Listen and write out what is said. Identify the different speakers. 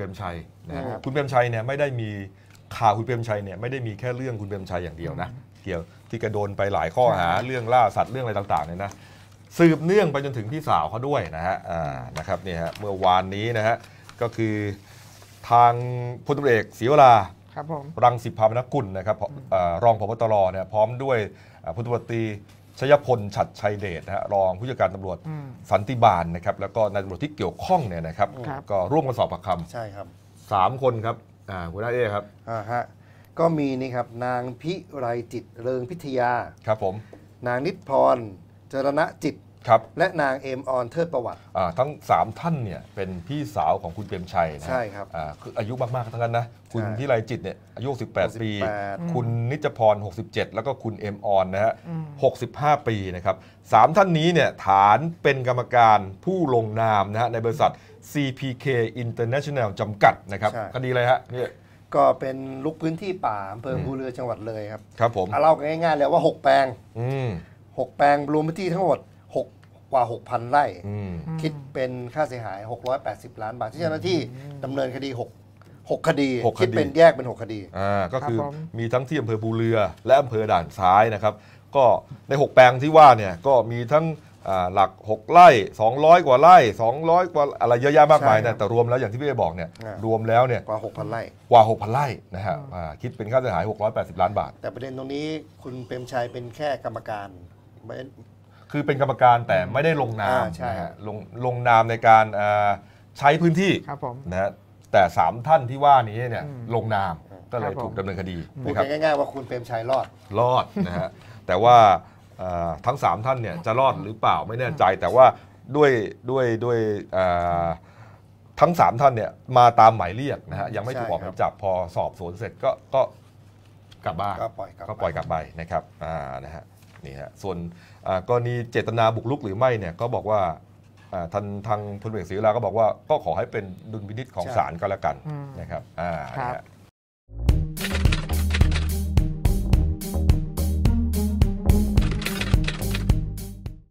Speaker 1: เปรมชัยนะคุณเปรมชัยเนี่ยไม่ได้มีข่าวคุณเปรมชัยเนี่ยไม่ได้มีแค่เรื่องคุณเปรมชัยอย่างเดียวนะเกี่ยวที่กระโดนไปหลายข้อหาเรื่องล่าสัตว์เรื่องอะไรต่างๆเนี่ยนะสืบเนื่องไปจนถึงพี่สาวเขาด้วยนะฮะนะครับนี่ฮะเมื่อวานนี้นะฮะก็คือทางพลตุรเอกศิวราครับผมรังสิพามนกุลนะครับรองพบตรเนี่ยพร้อมด้วยพลตุรตรีชยพล ฉัดชัยเดชนะฮะรองผู้จัดการตำรวจสันติบาลนะครับ แล้วก็นายตำรวจที่เกี่ยวข้องเนี่ยนะครับรบก็ร่วมกันสอบปากคำใช่ครับสามคนครับ อ่าคุณหน้าเอ้ครับ
Speaker 2: อ่าฮะ ก็มีนี่ครับ นางพิไรจิตเริงพิทยา ครับผม นางนิดพรเจรณะจิตครับและนางเอมออนเทิดประวัติ
Speaker 1: ทั้ง 3 ท่านเนี่ยเป็นพี่สาวของคุณเปรมชัยนะใช่ครับคืออายุมากๆ ทั้งนั้นนะ คุณ่พิไลจิตเนี่ยอายุ68ปี คุณนิจพร 67 แล้วก็คุณเอ็มออนนะฮะ65 ปีนะครับสามท่านนี้เนี่ยฐานเป็นกรรมการผู้ลงนามนะฮะในบริษัท CPK International จำกัดนะครับคดีอะไรฮะ
Speaker 2: เนี่ยก็เป็นลุกพื้นที่ป่าอำเภอภูเรือจังหวัดเลยครับ ครับผมเอาเล่ากันง่ายๆเลยว่า 6 แปลงหก6แปลงรวมพื้นที่ทั้งหมดกว่า 6,000ไร่คิดเป็นค่าเสียหาย 680 ล้านบาท ที่เจ้าหน้าที่ดำเนินคดี6 6คดีหกคดีคิดเป็นแยกเป็น 6 คดี อ่าก็คือม
Speaker 1: มีทั้งที่อำเภอบูเรือ และอำเภอด่านซ้ายนะครับ ก็ใน 6 แปลงที่ว่าเนี่ยก็มีทั้งอ่าหลัก 6ไร่200 กว่าไร่200 กว่าอะไรเยอะแยะมากมาย่นะแต่รวมแล้วอย่างที่พี่เอบอกเนี่ยรวมแล้วเนี่ยกว่า 6,000ไร่กว่า 6,000ไร่นะฮะอ่าคิดเป็นค่าเสียหาย680ล้านบาท
Speaker 2: แต่ประเด็นตรงนี้คุณเปรมชัยเป็นแค่กรรมการ
Speaker 1: คือเป็นกรรมการแต่ไม่ได้ลงนามใช่นะลงลงนามในการใช้พื้นที่นะแต่สามท่านที่ว่านี้เนี่ยลงนามก็เลยถูกดำเนินคดีพูดครับง
Speaker 2: ่ายๆ ว่าคุณเปรมชัยรอด
Speaker 1: รอดนะฮะแต่ว่าทั้ง 3 ท่านเนี่ยจะรอดหรือเปล่าไม่แน่ใจ แต่ว่าด้วยด้วยด้วยทั้ง 3 ท่านเนี่ยมาตามหมายเรียกนะฮะยังไม่ถูกออกหมายจับพอสอบสวนเสร็จก็ก็กลับบ้านก็ป
Speaker 2: ล่อยก็ปล่อยกลับ
Speaker 1: ไปนะครับอ่านะฮะนี่ฮะส่วนกรณีเจตนาบุกรุกหรือไม่เนี่ยก็บอกว่าทางทางพลเอกศริราก็บอกว่าก็ขอให้เป็นดุลพินิษของศาลก็แล้วกันนะครับอ่า